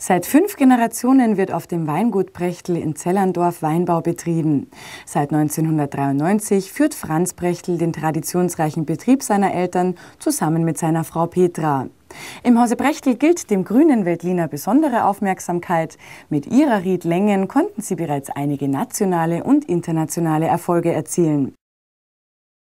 Seit fünf Generationen wird auf dem Weingut Prechtl in Zellerndorf Weinbau betrieben. Seit 1993 führt Franz Prechtl den traditionsreichen Betrieb seiner Eltern zusammen mit seiner Frau Petra. Im Hause Prechtl gilt dem grünen Weltliner besondere Aufmerksamkeit. Mit ihrer Riedlängen konnten sie bereits einige nationale und internationale Erfolge erzielen.